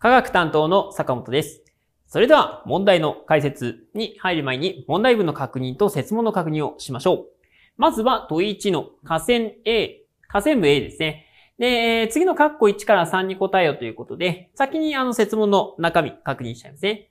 科学担当の坂本です。それでは問題の解説に入る前に問題文の確認と説問の確認をしましょう。まずは問い1の河川 A、河川部 A ですね。で、次の括弧1から3に答えようということで、先にあの説問の中身確認しちゃいますね。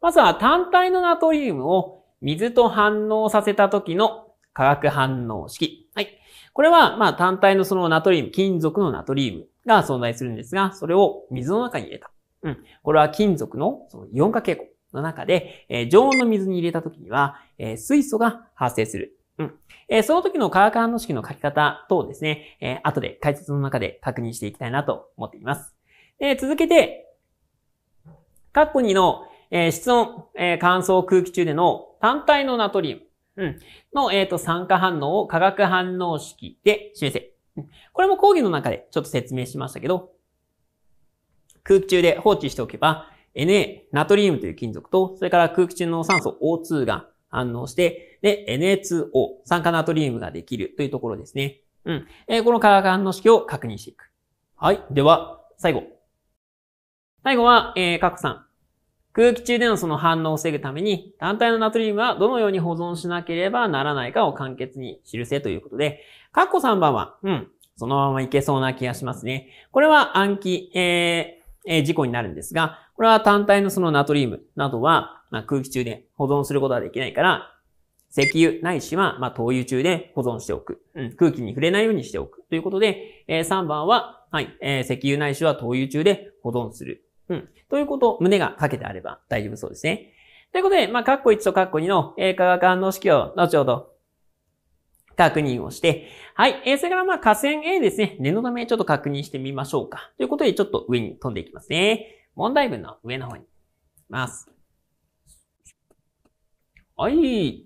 まずは単体のナトリウムを水と反応させた時の化学反応式。はい。これは、まあ単体のそのナトリウム、金属のナトリウムが存在するんですが、それを水の中に入れた。うん。これは金属のそのイオン化傾向の中で、えー、常温の水に入れた時には、えー、水素が発生する。うん。えー、その時の化学反応式の書き方等ですね、えー、後で解説の中で確認していきたいなと思っています。え続けて、カッコ2の、え室温、え乾燥空気中での単体のナトリウム、うん、の、えーと酸化反応を化学反応式で示せ。これも講義の中でちょっと説明しましたけど、空気中で放置しておけば、Na、ナトリウムという金属と、それから空気中の酸素 O2 が反応して、で、Na2O、酸化ナトリウムができるというところですね。うん。えー、この化学反応式を確認していく。はい。では、最後。最後は、えー、カッコ3。空気中でのその反応を防ぐために、単体のナトリウムはどのように保存しなければならないかを簡潔に記せということで、カッコ3番は、うん、そのままいけそうな気がしますね。これは暗記、えー、え事故になるんですが、これは単体のそのナトリウムなどは、ま空気中で保存することはできないから、石油ないしは、ま灯油中で保存しておく、うん。空気に触れないようにしておく。ということで、え3番は、はい、え石油ないしは灯油中で保存する。うん。ということ胸がかけてあれば大丈夫そうですね。ということで、まあ、カッコ1とカッコ2の、え化学反応式を後ほど確認をして、はい。えー、それからまあ、河川 A ですね。念のためちょっと確認してみましょうか。ということで、ちょっと上に飛んでいきますね。問題文の上の方に行きます。はい。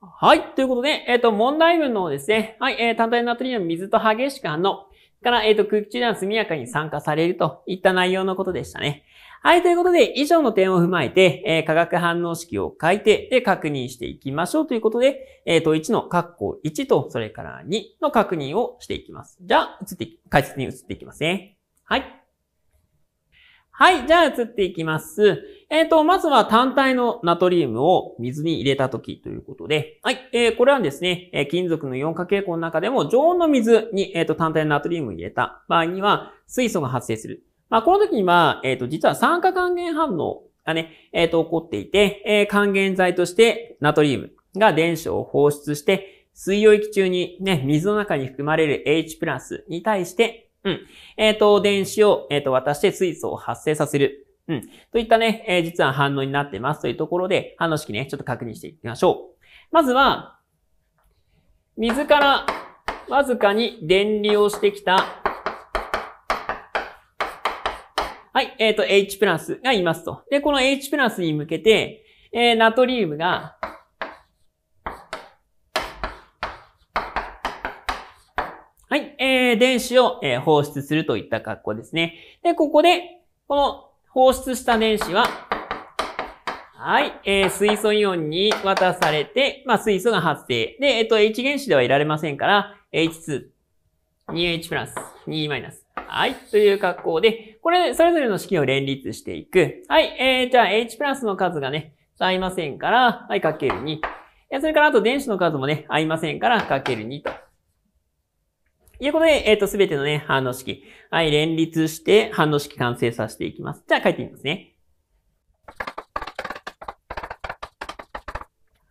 はい。ということで、えっ、ー、と、問題文のですね、はい、えー、単体ナトリウム水と激しく反応。から、えっ、ー、と、空気中での速やかに参加されるといった内容のことでしたね。はい、ということで、以上の点を踏まえて、えー、化学反応式を書いて、で、確認していきましょうということで、えっ、ー、と、1の括弧1と、それから2の確認をしていきます。じゃあ、移って、解説に移っていきますね。はい。はい、じゃあ移っていきます。えっ、ー、と、まずは単体のナトリウムを水に入れた時ということで、はい、えー、これはですね、え金属の4オ化傾向の中でも常温の水に、えー、と、単体のナトリウムを入れた場合には、水素が発生する。まあ、この時には、えっ、と、実は酸化還元反応がね、えっ、と、起こっていて、え還元剤としてナトリウムが電子を放出して、水溶液中にね、水の中に含まれる H プラスに対してうん。えっ、ー、と、電子を、えー、と、渡して水素を発生させる。うん。といったね、えー、実は反応になってますというところで、反応式ね、ちょっと確認していきましょう。まずは、水からわずかに電離をしてきた、はい、えっ、ー、と、H プラスがいますと。で、この H プラスに向けて、えー、ナトリウムが、電子を、え放出するといった格好ですね。で、ここで、この放出した電子は、はい、えー、水素イオンに渡されて、まあ、水素が発生。で、えっと、H 原子ではいられませんから、H2、2H プラス、2マイナス。はい。という格好で、これ、それぞれの式を連立していく。はい。えー、じゃあ、H プラスの数がね、合いませんから、はい、かける2。それから、あと電子の数もね、合いませんから、かける2と。いうことで、えっ、ー、と、すべてのね、反応式。はい、連立して反応式完成させていきます。じゃあ書いてみますね。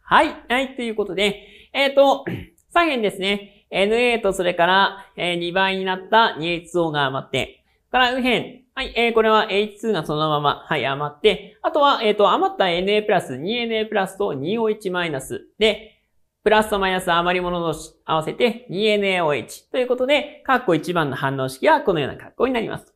はい、はい、ということで、えっ、ー、と、左辺ですね。NA とそれから、え2倍になった 2H2O が余って、から右辺。はい、えー、これは H2 がそのまま、はい、余って、あとは、えっ、ー、と、余った NA プラス、2NA プラスと 2O1 マイナスで、プラスとマイナス余り物同士合わせて 2NaOH ということで、カッコ1番の反応式はこのような格好になります。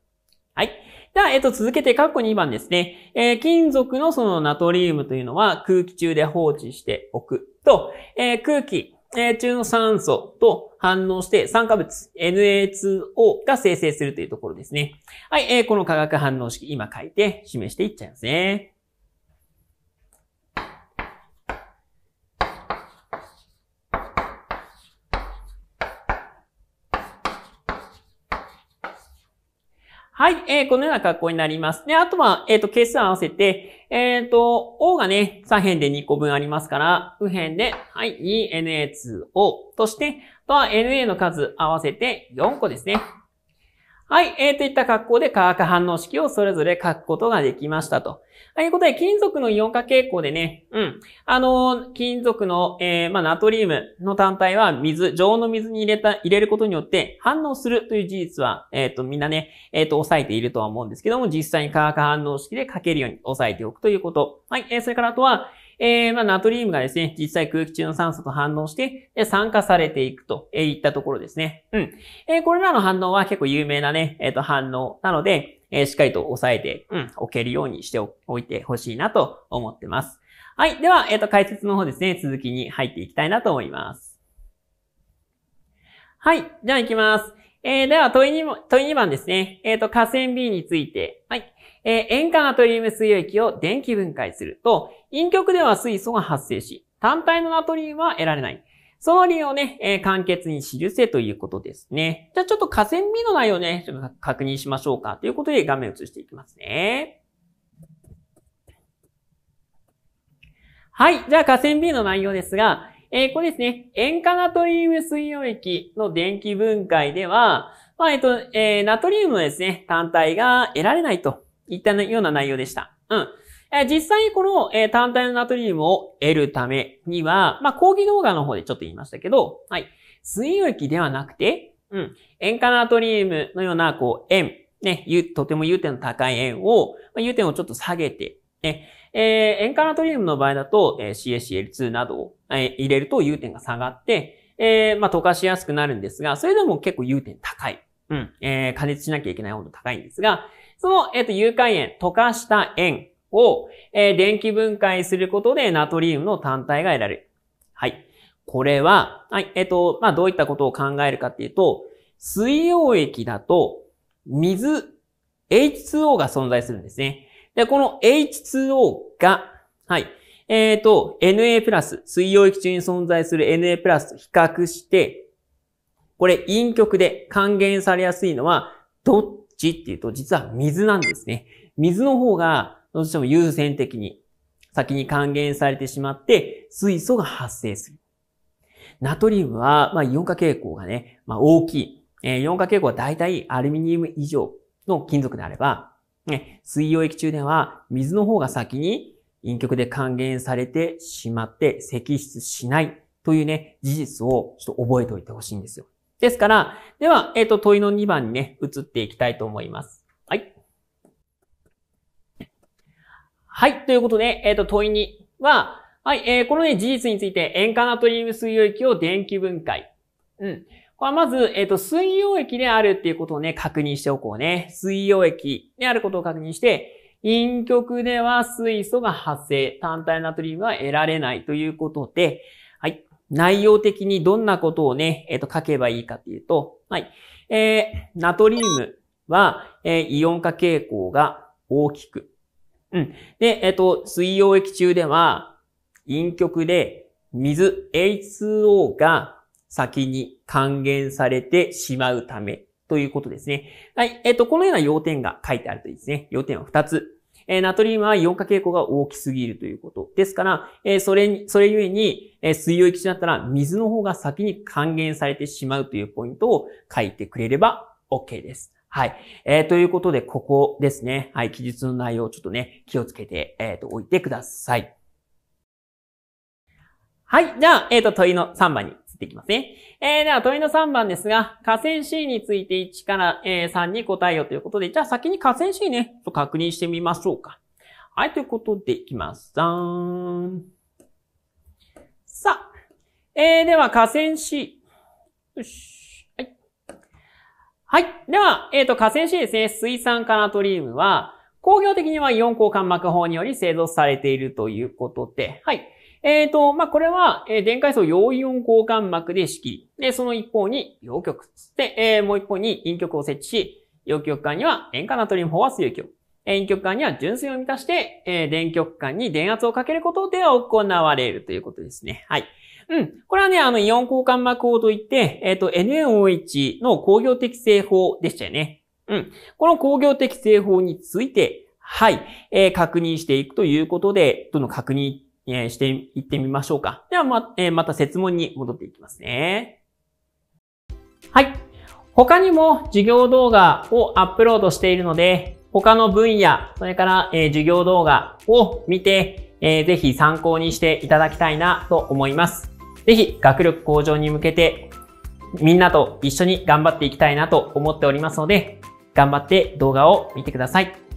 はい。では、えっと、続けて、カッコ2番ですね。えー、金属のそのナトリウムというのは空気中で放置しておくと、えー、空気、え中の酸素と反応して酸化物 NA2O が生成するというところですね。はい、えー、この化学反応式、今書いて示していっちゃいますね。はい、えー、このような格好になります。で、あとは、えっ、ー、と、係数合わせて、えっ、ー、と、O がね、左辺で2個分ありますから、右辺で、はい、2NA2O として、あとは NA の数合わせて4個ですね。はい、えー、といった格好で化学反応式をそれぞれ書くことができましたと。ということで、金属のイオン化傾向でね、うん。あの金属の、えー、まあ、ナトリウムの単体は水、常温の水に入れた、入れることによって反応するという事実は、えっ、ー、と、みんなね、えっ、と、抑えているとは思うんですけども、実際に化学反応式で書けるように抑えておくということ。はい、えそれからあとは、えー、まあ、ナトリウムがですね、実際空気中の酸素と反応して、で酸化されていくと、えいったところですね。うん。えー、これらの反応は結構有名なね、えっ、ー、と、反応なので、えー、しっかりと抑えて、うん、置けるようにしておいてほしいなと思ってます。はい。では、えっ、ー、と、解説の方ですね、続きに入っていきたいなと思います。はい。じゃあ行きます。えー、では問い 2, 問い2番ですね。えっ、ー、と、河川 B について。はい。えー、塩化ナトリウム水溶液を電気分解すると、陰極では水素が発生し、単体のナトリウムは得られない。その理由をね、えー、簡潔に記せということですね。じゃあちょっと河川 B の内容をね、ちょっと確認しましょうか。ということで画面映していきますね。はい。じゃあ河川 B の内容ですが、えー、これですね、塩化ナトリウム水溶液の電気分解では、まあ、えっと、えー、ナトリウムのですね、単体が得られないといったような内容でした。うん。え実際にこの、え単体のナトリウムを得るためには、まあ、講義動画の方でちょっと言いましたけど、はい。水溶液ではなくて、うん。塩化ナトリウムのような、こう、塩、ね、とても融点の高い塩を、まあ、融点をちょっと下げて、ね、えー、塩化ナトリウムの場合だと、えー、CaCl2 などを、えー、入れると融点が下がって、えー、まあ、溶かしやすくなるんですが、それでも結構融点高い。うん。えー、加熱しなきゃいけない温度高いんですが、その、えっ、ー、と、融解塩、溶かした塩を、えー、電気分解することでナトリウムの単体が得られる。はい。これは、はい、えっ、ー、と、まあ、どういったことを考えるかっていうと、水溶液だと、水、H2O が存在するんですね。で、この H2O が、はい、えっ、ー、と、Na プラス、水溶液中に存在する Na プラスと比較して、これ陰極で還元されやすいのは、どっちっていうと、実は水なんですね。水の方が、どうしても優先的に、先に還元されてしまって、水素が発生する。ナトリウムは、まあ、イオン化傾向がね、まあ、大きい。えー、イオン化傾向は大体、アルミニウム以上の金属であれば、ね、水溶液中では水の方が先に陰極で還元されてしまって積出しないというね、事実をちょっと覚えておいてほしいんですよ。ですから、では、えっ、ー、と、問いの2番にね、移っていきたいと思います。はい。はい、ということで、えっ、ー、と、問い2は、はい、えー、このね、事実について、塩化ナトリウム水溶液を電気分解。うん。これはまず、えっ、ー、と、水溶液であるっていうことをね、確認しておこうね。水溶液であることを確認して、陰極では水素が発生、単体ナトリウムは得られないということで、はい。内容的にどんなことをね、えっ、ー、と、書けばいいかっていうと、はい。えー、ナトリウムは、えー、イオン化傾向が大きく。うん。で、えっ、ー、と、水溶液中では、陰極で水 H2O が先に還元されてしまうためということですね。はい。えっ、ー、と、このような要点が書いてあるといいですね。要点は2つ。えー、ナトリウムはイオン化傾向が大きすぎるということ。ですから、えー、それ、に、それゆえに、えー、水溶液中だったら水の方が先に還元されてしまうというポイントを書いてくれれば OK です。はい。えー、ということで、ここですね。はい。記述の内容をちょっとね、気をつけて、えっ、と、おいてください。はい。じゃあ、えっ、と、問いの3番にできますね。えー、では問いの3番ですが、河川 C について1から、え3に答えよということで、じゃあ先に河川 C ね、確認してみましょうか。はい、ということでいきます。ザーん。さあ、えー、では河川 C。よし。はい。はい。では、えっ、ー、と、河川 C ですね。水酸化ナトリウムは、工業的にはイオン交換膜法により製造されているということで、はい。えっ、ー、と、まあ、これは、えー、電解層陽イオン交換膜で仕切り。で、その一方に陽極で、えー、もう一方に陰極を設置し、陽極管には塩化ナトリウム飽和水極。陰極管には純水を満たして、えー、電極管に電圧をかけることで行われるということですね。はい。うん。これはね、あの、イオン交換膜法といって、えっ、ー、と、NaOH の工業適正法でしたよね。うん。この工業適正法について、はい、えー、確認していくということで、どの確認えー、していってみましょうか。ではま、えー、また設問に戻っていきますね。はい。他にも授業動画をアップロードしているので、他の分野、それから、えー、授業動画を見て、えー、ぜひ参考にしていただきたいなと思います。ぜひ学力向上に向けてみんなと一緒に頑張っていきたいなと思っておりますので、頑張って動画を見てください。